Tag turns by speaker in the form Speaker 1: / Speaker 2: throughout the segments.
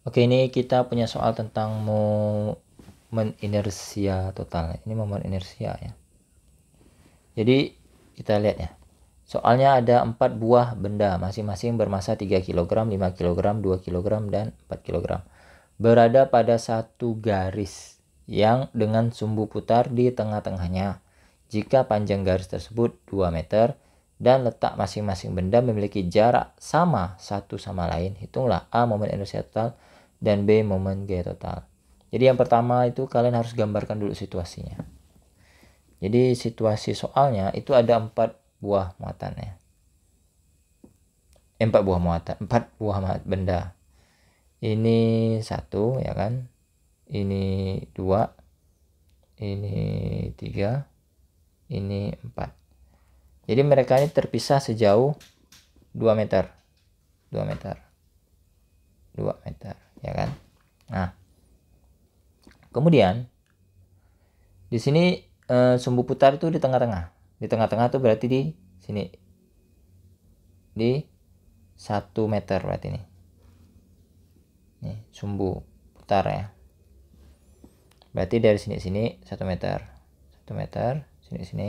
Speaker 1: Oke, ini kita punya soal tentang momen inersia total. Ini momen inersia ya. Jadi kita lihat ya. Soalnya ada 4 buah benda masing-masing bermasa 3 kg, 5 kg, 2 kg dan 4 kg. Berada pada satu garis yang dengan sumbu putar di tengah-tengahnya. Jika panjang garis tersebut 2 meter dan letak masing-masing benda memiliki jarak sama satu sama lain, hitunglah A momen inersia total dan B momen gaya total. Jadi yang pertama itu kalian harus gambarkan dulu situasinya. Jadi situasi soalnya itu ada empat buah muatannya. ya. empat buah muatan, empat buah benda. Ini satu ya kan, ini dua, ini tiga, ini empat. Jadi mereka ini terpisah sejauh 2 meter. 2 meter. 2 meter ya kan? Nah, kemudian di sini e, sumbu putar itu di tengah-tengah. Di tengah-tengah itu berarti di sini di satu meter berarti ini. Nih, sumbu putar ya. Berarti dari sini sini satu meter. satu meter, sini sini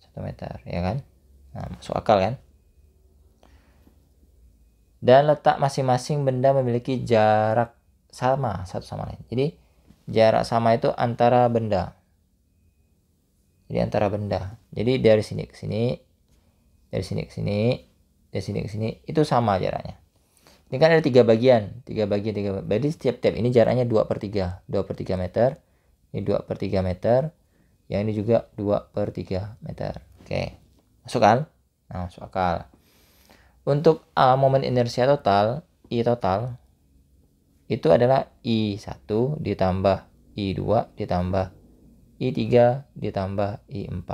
Speaker 1: satu meter, ya kan? Nah, masuk akal kan? dan letak masing-masing benda memiliki jarak sama satu sama lain. Jadi jarak sama itu antara benda. Jadi antara benda. Jadi dari sini ke sini, dari sini ke sini, dari sini ke sini itu sama jaraknya. Ini kan ada tiga bagian, tiga bagian, tiga bagian. Jadi setiap tab ini jaraknya 2 per 3, 2 per 3 meter. Ini 2 per 3 meter. Yang ini juga 2 per 3 meter. Oke, masuk kan? Nah, masuk akal. Untuk A uh, momen inersia total, I total, itu adalah I1 ditambah I2 ditambah I3 ditambah I4.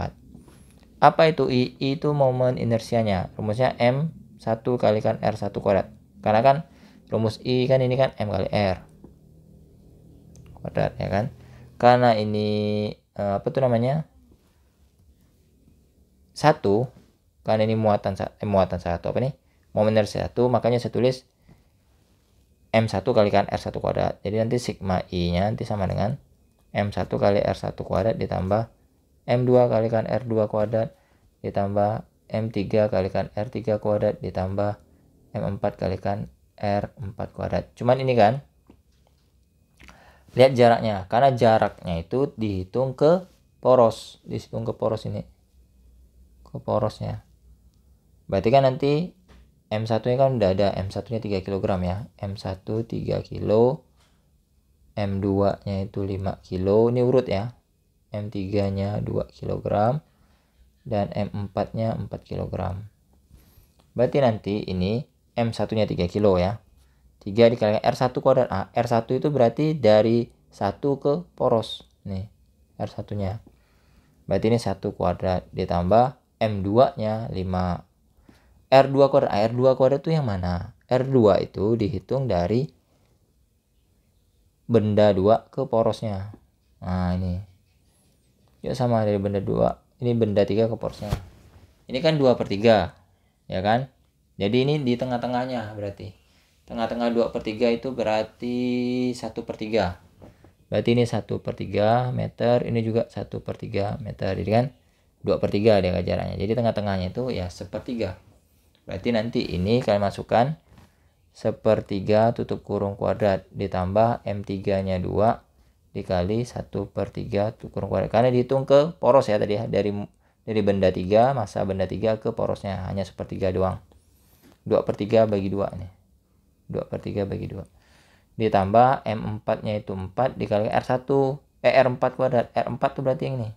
Speaker 1: Apa itu I? I itu momen inersianya. Rumusnya M1 kalikan R1 kuadrat. Karena kan rumus I kan ini kan M kali R. Kuadrat ya kan. Karena ini uh, apa tuh namanya? 1 karena ini muatan eh, muatan satu apa nih? Momen R1, makanya saya tulis M1 kali kan R1 kuadrat. Jadi nanti sigma I-nya nanti sama dengan M1 kali R1 kuadrat ditambah M2 kali kan R2 kuadrat ditambah M3 kali kan R3 kuadrat ditambah M4 kali kan R4 kuadrat. Cuman ini kan lihat jaraknya karena jaraknya itu dihitung ke poros dihitung ke poros ini ke porosnya berarti kan nanti M1 nya kan udah ada M1 nya 3 kg ya M1 3 kg M2 nya itu 5 kg ini urut ya M3 nya 2 kg dan M4 nya 4 kg berarti nanti ini M1 nya 3 kg ya 3 dikalikan R1 kuadrat A R1 itu berarti dari 1 ke poros nih R1 nya berarti ini 1 kuadrat ditambah M2 nya 5 R2 kuadrat. R2 kuadrat itu yang mana? R2 itu dihitung dari benda 2 ke porosnya. Nah, ini. Yuk sama dari benda 2. Ini benda 3 ke porosnya. Ini kan 2 per 3. Ya kan? Jadi ini di tengah-tengahnya berarti. Tengah-tengah 2 per 3 itu berarti 1 per 3. Berarti ini 1 per 3 meter. Ini juga 1 per 3 meter. Jadi kan 2 per 3 dia ajarannya. Jadi tengah-tengahnya itu ya sepertiga. Berarti nanti ini kalian masukkan sepertiga tutup kurung kuadrat ditambah M3-nya 2 dikali satu per 3 tutup kurung kuadrat. Karena dihitung ke poros ya tadi ya dari dari benda tiga masa benda tiga ke porosnya hanya sepertiga doang. dua per 3 bagi dua nih. dua per 3 bagi dua Ditambah M4-nya itu 4 dikali R1. Eh, R4 kuadrat. R4 tuh berarti yang ini.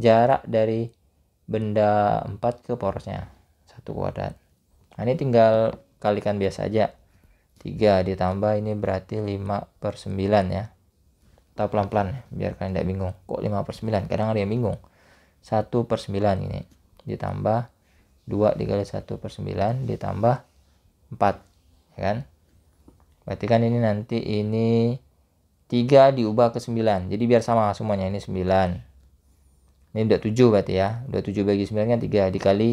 Speaker 1: Jarak dari benda 4 ke porosnya satu kuadrat nah ini tinggal kalikan biasa aja 3 ditambah ini berarti 5 per 9 ya kita pelan-pelan ya, biar kalian tidak bingung kok 5 per 9 kadang ada yang bingung 1 per 9 ini ditambah 2 dikali 1 per 9 ditambah 4 ya kan berarti kan ini nanti ini 3 diubah ke 9 jadi biar sama semuanya ini 9 ini udah 7 berarti ya udah 7 bagi 9 kan 3 dikali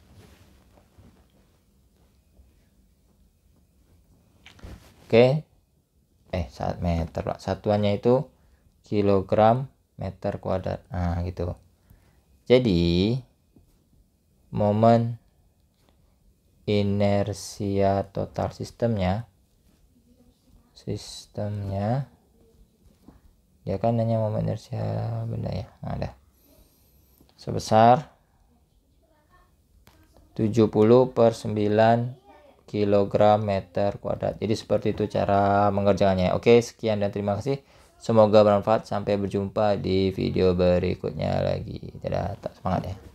Speaker 1: Oke. Eh, saat meter, Pak. Satuannya itu kilogram meter kuadrat. Nah, gitu. Jadi momen inersia total sistemnya sistemnya ya kan hanya momen inersia benda ya ada nah, sebesar 70 per 9 kilogram meter kuadrat. Jadi seperti itu cara mengerjakannya. Oke, sekian dan terima kasih. Semoga bermanfaat. Sampai berjumpa di video berikutnya lagi. Dadah, tetap semangat ya.